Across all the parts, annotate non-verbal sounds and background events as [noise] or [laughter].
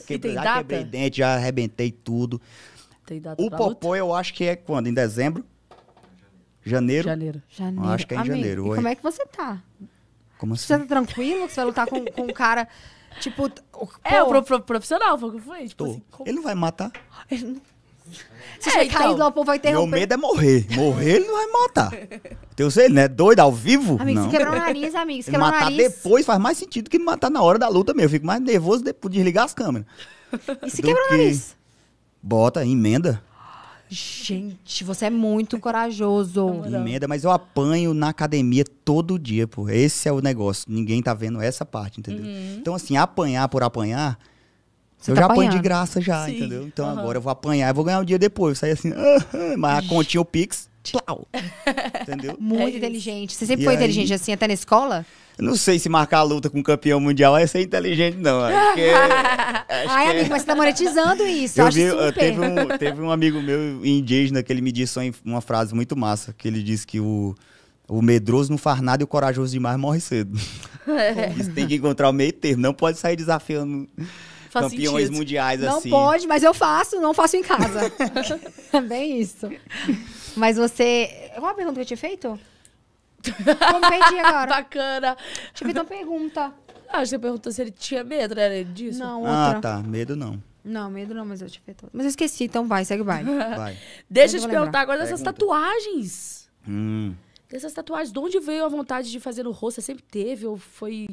Quebrei, já data? quebrei dente, já arrebentei tudo. Tem data o popô luta? eu acho que é quando? Em dezembro? Janeiro? Janeiro. janeiro. Acho que é em Amém. janeiro. como é que você tá? Como assim? Você tá assim? tranquilo? Você vai lutar com, com um cara, [laughs] tipo... Pô, é, o pro, pro, profissional, foi o que eu falei. Tipo assim, como... Ele não vai matar? Ele não... Se [laughs] é, então, lá, o povo vai interromper. Meu medo é morrer. Morrer, ele não vai matar. Teu sei, né? Doido ao vivo? Amigo, não. se quebrar o nariz, amigo, se quebrar o nariz. Matar depois faz mais sentido que matar na hora da luta mesmo. Eu fico mais nervoso depois de desligar as câmeras. E se quebrar o nariz? Bota, emenda. Gente, você é muito corajoso. Emenda, mas eu apanho na academia todo dia, pô. Esse é o negócio. Ninguém tá vendo essa parte, entendeu? Uhum. Então, assim, apanhar por apanhar você eu tá já apanho de graça já, Sim. entendeu? Então uhum. agora eu vou apanhar, eu vou ganhar o um dia depois. Sair assim, ah, ah, mas a continha o Pix, plau. entendeu? [laughs] Muito é inteligente. Você sempre e foi aí... inteligente assim, até na escola? Não sei se marcar a luta com o campeão mundial é ser inteligente, não. Acho que, é, acho Ai, que é. amigo, é... mas você tá monetizando isso. Eu, eu vi, super. Teve, um, teve um amigo meu indígena que ele me disse uma frase muito massa, que ele disse que o, o medroso não faz nada e o corajoso demais morre cedo. É. [laughs] Isso tem que encontrar o meio termo. Não pode sair desafiando Faz campeões sentido. mundiais não assim. Não pode, mas eu faço, não faço em casa. [laughs] É bem isso. Mas você. Qual a pergunta que eu tinha feito? Eu agora. Bacana. Tive uma pergunta. Ah, você perguntou se ele tinha medo, né? Ele disso? Não, ah, outra. Ah, tá. Medo não. Não, medo não, mas eu te feito. Mas eu esqueci, então vai, segue vai. [laughs] vai. Deixa eu te perguntar agora dessas tatuagens. Hum. Dessas tatuagens, de onde veio a vontade de fazer no rosto? Você sempre teve ou foi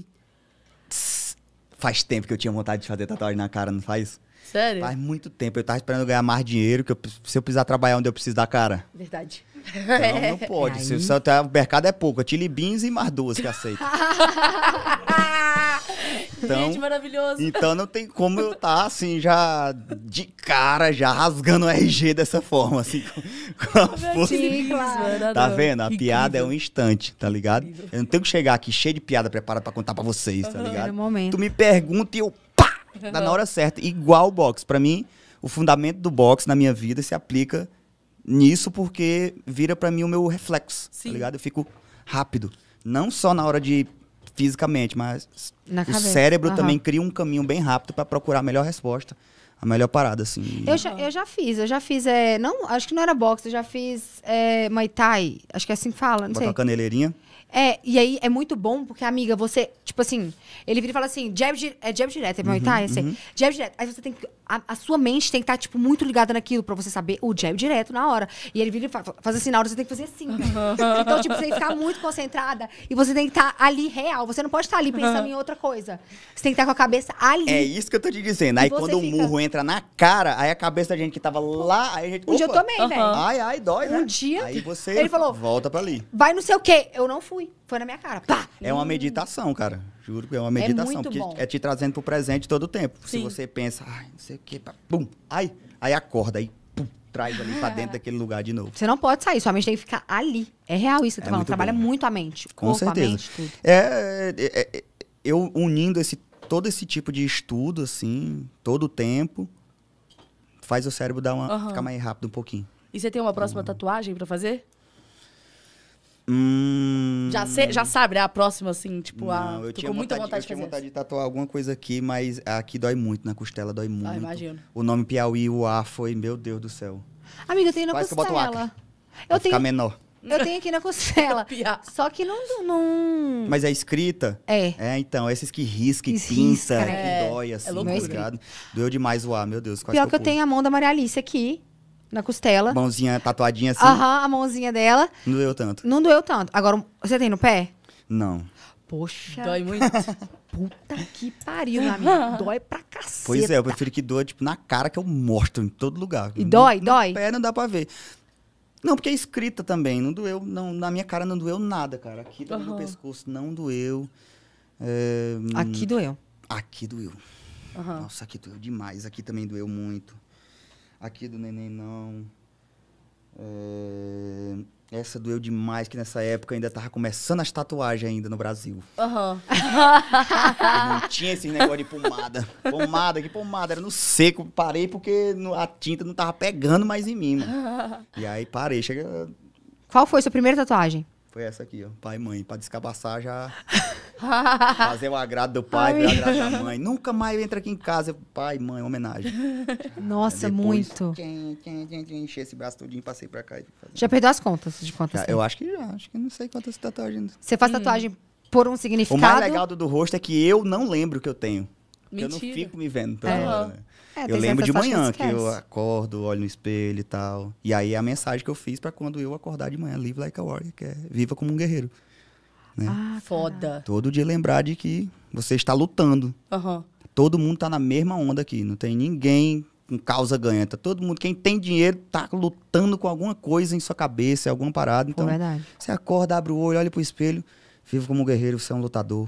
Faz tempo que eu tinha vontade de fazer tatuagem na cara, não faz? Sério? Faz muito tempo. Eu tava esperando ganhar mais dinheiro, que eu, se eu precisar trabalhar onde eu preciso da cara. Verdade. Então, não pode. [laughs] Aí... Se, se, o mercado é pouco. É Chili Beans e mais duas que aceita. [laughs] Então, Gente, maravilhoso. Então não tem como eu estar tá, assim, já de cara, já rasgando o RG dessa forma, assim. Com, com Sim, claro. Tá vendo? A que piada incrível. é um instante, tá ligado? Eu não tenho que chegar aqui cheio de piada preparada para contar para vocês, tá ligado? Momento. Tu me pergunta e eu pá! Tá na hora certa. Igual o box. Para mim, o fundamento do box na minha vida se aplica nisso porque vira para mim o meu reflexo, tá Sim. tá ligado? Eu fico rápido. Não só na hora de fisicamente, mas o cérebro também cria um caminho bem rápido para procurar a melhor resposta a melhor parada, assim. Eu já, eu já fiz, eu já fiz, é, não, acho que não era boxe, eu já fiz é, Muay Thai, acho que é assim que fala, não Botar sei. Botar caneleirinha. É, e aí é muito bom, porque, amiga, você, tipo assim, ele vira e fala assim, jab, di é jab direto, é Muay uhum, Thai, assim, uhum. jab direto. Aí você tem que, a, a, sua mente tem que estar, tá, tipo, muito ligada naquilo, pra você saber o jab direto na hora. E ele vira e fala, faz assim, na hora você tem que fazer assim. Uhum. então, tipo, você tem que ficar muito concentrada e você tem que estar tá ali real. Você não pode estar tá ali pensando uhum. em outra coisa. Você tem que estar com a cabeça ali. É isso que eu tô te dizendo. Aí quando o murro entra entra na cara, aí a cabeça da gente que tava lá, aí a gente. Um dia eu tomei, velho. Ai, ai, dói, né? Um dia. Aí você. Ele falou. Volta pra ali. Vai não sei o quê. Eu não fui. Foi na minha cara. Pá! É uma meditação, cara. Juro que é uma é meditação. É porque bom. é te trazendo pro presente todo o tempo. Sim. Se você pensa, ai, não sei o quê, pá, pum, ai, aí acorda, aí traz ali pra dentro ah. daquele lugar de novo. Você não pode sair, sua mente tem que ficar ali. É real isso que você tô é falando. Muito Trabalha bom. muito a mente. Com corpo, certeza. A mente, tudo. é, é, é eu unindo esse todo esse tipo de estudo, assim, todo o tempo, faz o cérebro dar uma, uhum. ficar mais rápido um pouquinho. E você tem uma próxima uhum. tatuagem para fazer? Hum... Já, cê, já sabe, né? A próxima, assim, tipo, Não, a... eu tinha muita vontade, vontade de Eu tinha vontade de tatuar alguma coisa aqui, mas aqui dói muito, na costela dói ah, muito. Ah, imagino. O nome Piauí, o A foi, meu Deus do céu. Amiga, eu tenho na costela. Que eu boto o Acre, eu tenho... ficar menor. Eu tenho aqui na costela. [laughs] Só que não, não. Mas é escrita? É. É, então, esses que risca e pinça, né? que é, dói, é assim, é tá Doeu demais o ar, meu Deus. Pior que, que eu, eu tenho a mão da Maria Alice aqui na costela. Mãozinha tatuadinha assim. Aham, a mãozinha dela. Não doeu tanto. Não doeu tanto. Agora, você tem no pé? Não. Poxa. Dói [laughs] muito. Puta que pariu, amigo. [laughs] Dói pra cacete. Pois é, eu prefiro que doa, tipo, na cara que eu mostro em todo lugar. E dói, no, dói? No pé não dá pra ver. Não, porque é escrita também. Não doeu. Não, na minha cara não doeu nada, cara. Aqui do uhum. pescoço não doeu. É, aqui doeu. Aqui doeu. Uhum. Nossa, aqui doeu demais. Aqui também doeu muito. Aqui do neném não. É... Essa doeu demais, que nessa época ainda tava começando as tatuagens ainda no Brasil. Uhum. não tinha esse negócio de pomada. Pomada, que pomada, era no seco. Parei porque a tinta não tava pegando mais em mim, mano. E aí parei, chega... Qual foi a sua primeira tatuagem? Foi essa aqui, ó. Pai e mãe, pra descabaçar já. [laughs] Fazer o agrado do pai, e o agrado da mãe. Nunca mais entra aqui em casa, pai, mãe, homenagem. Nossa, é, Depois, muito. quem quem encher esse braço todinho, passei pra cá. já perdeu as contas de quantas? Já, eu acho que já, acho que não sei quantas tatuagens. Você faz hum. tatuagem por um significado? O mais legal do, do rosto é que eu não lembro o que eu tenho. Mentira. Eu não fico me vendo toda é. hora, né? é, eu lembro de manhã que, que, eu acordo, olho no espelho e tal. E aí a mensagem que eu fiz para quando eu acordar de manhã, live like a warrior, que é viva como um guerreiro. Né? Ah, foda. Todo dia lembrar de que você está lutando. Uhum. Todo mundo tá na mesma onda aqui. Não tem ninguém com causa ganha. Tá todo mundo, quem tem dinheiro, tá lutando com alguma coisa em sua cabeça, alguma parada. Então, você acorda, abre o olho, olha pro espelho, viva como um guerreiro, você é um lutador.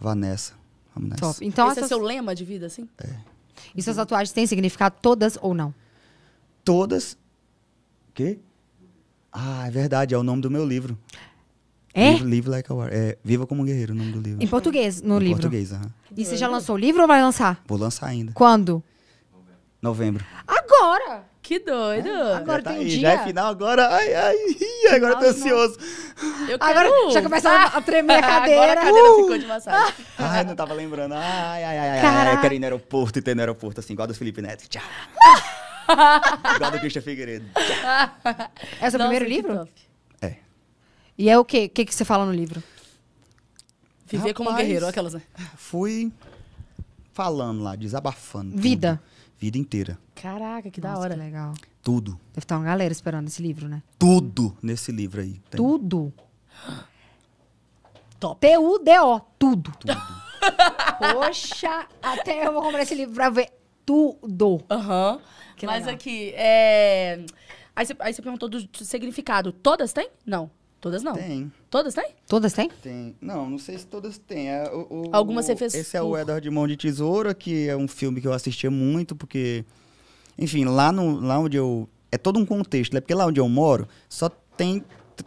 Vá nessa. Vamos nessa. Top. Então, Esse é essas... é seu lema de vida, assim? É. E suas tatuagens têm significado todas ou não? Todas. O quê? Ah, é verdade, é o nome do meu livro. É? Livro live Like a War. É, Viva como um Guerreiro, o nome do livro. Em português, no em livro. Em português, aham. E você já lançou o livro ou vai lançar? Vou lançar ainda. Quando? Novembro. Agora! Que doido. É, agora tá tem um dia. Já é final agora. Ai, ai, agora eu tô ansioso. Eu agora quero... já começa ah, a [laughs] tremer a cadeira. Agora a cadeira uh. ficou de uh! massagem. Ai, não tava lembrando. Ai, ai, ai, Caraca. ai. Eu quero ir no aeroporto e ter no aeroporto assim, igual do Felipe Neto. Tchau. [laughs] igual do Christian Figueiredo. Tchau. É o seu primeiro livro? É. E é o quê? O que, que você fala no livro? Viver Rapaz, como guerreiro, aquelas, né? Fui falando lá, desabafando. Vida. Tudo. Vida inteira. Caraca, que Nossa, da hora. Que legal. Tudo. Deve estar uma galera esperando esse livro, né? Tudo nesse livro aí. Tem. Tudo. Top. T-U-D-O. Tudo. Tudo. [laughs] Poxa, até eu vou comprar esse livro pra ver tudo. Aham. Uhum. Mas legal. aqui, é... Aí você, aí você perguntou do significado. Todas têm? Não. Todas não? Tem. Todas tem? Todas tem? Tem. Não, não sei se todas tem. É, o, o, Algumas você fez. Esse é o Edward Mão de Tesoura, que é um filme que eu assistia muito, porque. Enfim, lá, no, lá onde eu. É todo um contexto, né? Porque lá onde eu moro, só tem.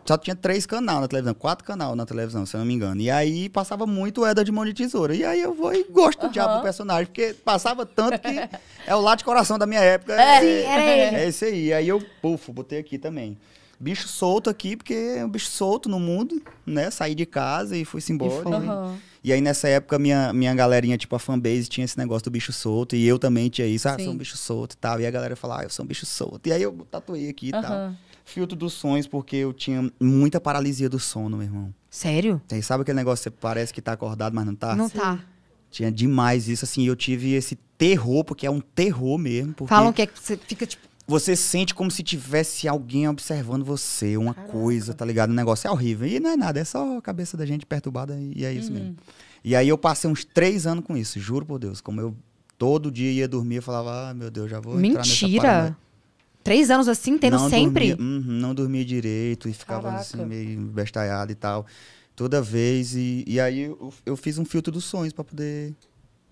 Só tinha três canais na televisão, quatro canais na televisão, se eu não me engano. E aí passava muito o Edward Mão de Tesoura. E aí eu vou e gosto uhum. do diabo do personagem, porque passava tanto que [laughs] é o lado de coração da minha época. É, é, é, é esse aí. E aí eu, pufo, botei aqui também bicho solto aqui, porque é um bicho solto no mundo, né? Saí de casa e fui-se embora. E, uhum. e, aí, nessa época, minha, minha galerinha, tipo, a fanbase tinha esse negócio do bicho solto. E eu também tinha isso. Ah, Sim. sou um bicho solto e tal. E a galera falava, ah, eu sou um bicho solto. E aí, eu tatuei aqui uhum. e tal. Filtro dos sonhos, porque eu tinha muita paralisia do sono, meu irmão. Sério? Aí, sabe aquele negócio você parece que tá acordado, mas não tá? Não Sim. tá. Tinha demais isso, assim. Eu tive esse terror, porque é um terror mesmo. Porque... Falam que é, você fica, tipo, você sente como se tivesse alguém observando você, uma Caraca. coisa, tá ligado? O negócio é horrível. E não é nada, é só a cabeça da gente perturbada e é isso uhum. mesmo. E aí eu passei uns três anos com isso, juro por Deus. Como eu todo dia ia dormir, eu falava, ah, meu Deus, já vou Mentira. entrar Mentira! Três anos assim, tendo não sempre? Dormia, uhum, não dormia direito e ficava Caraca. assim, meio bestalhado e tal. Toda vez. E, e aí eu, eu fiz um filtro dos sonhos para poder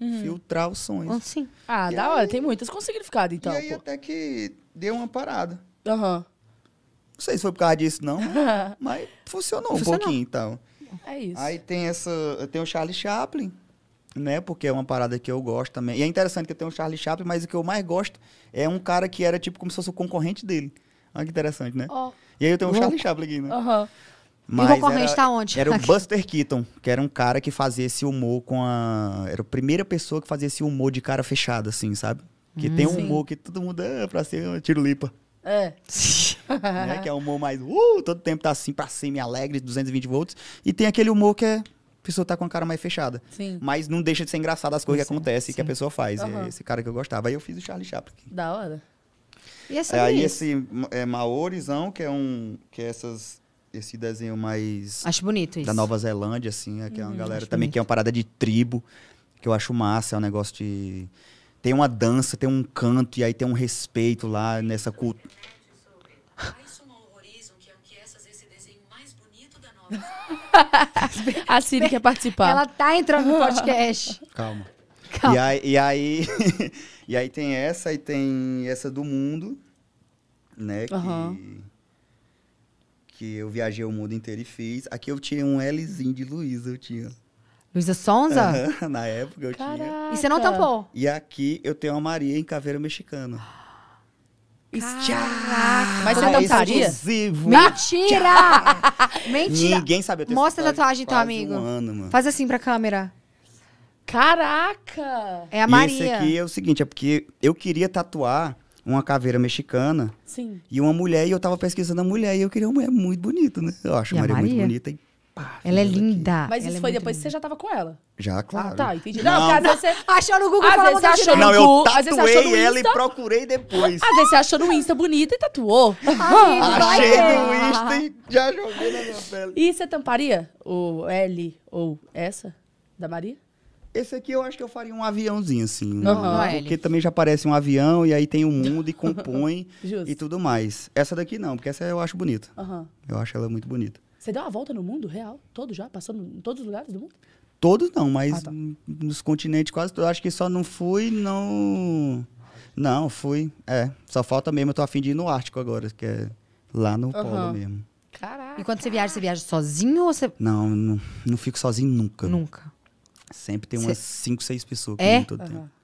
Uhum. Filtrar os sonhos. Hum, sim. Ah, e da aí, hora. Tem muitas com significado, então. E aí pô. até que deu uma parada. Aham. Uhum. Não sei se foi por causa disso, não. [laughs] mas funcionou, funcionou. um pouquinho, então. É isso. Aí tem essa. Tem o Charlie Chaplin, né? Porque é uma parada que eu gosto também. E é interessante que eu tenho o Charlie Chaplin, mas o que eu mais gosto é um cara que era tipo como se fosse o concorrente dele. Olha que interessante, né? Oh. E aí eu tenho o Charlie Chaplin aqui, né? Uhum. Mas e o concorrente era, tá onde? Era o [laughs] Buster Keaton, que era um cara que fazia esse humor com a. Era a primeira pessoa que fazia esse humor de cara fechada, assim, sabe? Que hum, tem um sim. humor que todo mundo ah, é pra ser um tiro-lipa. É. né? Que é um humor mais. Uh, todo tempo tá assim pra cima, alegre, 220 volts. E tem aquele humor que é. A pessoa tá com a cara mais fechada. Sim. Mas não deixa de ser engraçado as coisas sim, que acontecem, sim. que a pessoa faz. Uhum. É esse cara que eu gostava. Aí eu fiz o Charlie Chaplin. Da hora. E essa é, Aí esse é, Maorizão, que é um. que é essas esse desenho mais. Acho bonito isso. Da Nova Zelândia, assim, é que é uma hum, galera também bonito. que é uma parada de tribo, que eu acho massa, é um negócio de. Tem uma dança, tem um canto, e aí tem um respeito lá nessa cultura. [laughs] A Siri quer participar. Ela tá entrando no podcast. Calma. Calma. E aí, e aí, [laughs] e aí tem essa e tem essa do mundo, né? Uhum. Que que eu viajei o mundo inteiro e fiz. Aqui eu tinha um Lzinho de Luísa, eu tinha. Luísa Sonza? [laughs] na época eu Caraca. tinha. E você não tampou? E aqui eu tenho a Maria em caveira mexicana. Caraca. Mas você é tamparia? Mentira! [laughs] Mentira! Ninguém sabe o Mostra a tatuagem, teu amigo. Um ano, Faz assim pra câmera. Caraca! É a Maria. E esse aqui é o seguinte, é porque eu queria tatuar uma caveira mexicana. Sim. E uma mulher, e eu tava pesquisando a mulher, e eu queria uma mulher muito bonita, né? Eu acho a Maria, Maria, muito bonita. E pá, ela é linda. Aqui. Mas isso é foi depois linda. que você já tava com ela? Já, ah, claro. Ah, tá, entendi. Não, não porque às vezes você... Achou no Google, às vezes você achou no Google. Não, eu tatuei Insta. ela e procurei depois. Às vezes você achou no Insta bonita e tatuou. Ai, Achei no Insta e já joguei na minha pele. E você tamparia o L ou essa da Maria? Esse aqui eu acho que eu faria um aviãozinho, assim. Normal, né? Porque também já parece um avião e aí tem o um mundo e compõe [laughs] e tudo mais. Essa daqui não, porque essa eu acho bonita. Uhum. Eu acho ela muito bonita. Você deu uma volta no mundo real? Todo já? Passou em todos os lugares do mundo? Todos não, mas ah, tá. nos continentes quase todos. Acho que só não fui, não. Não, fui. É. Só falta mesmo, eu tô afim de ir no Ártico agora, que é lá no uhum. polo mesmo. Caraca. E quando você viaja, você viaja sozinho ou você. Não, não, não fico sozinho nunca. Nunca. Sempre tem umas 5, 6 pessoas é? todo uhum. tempo.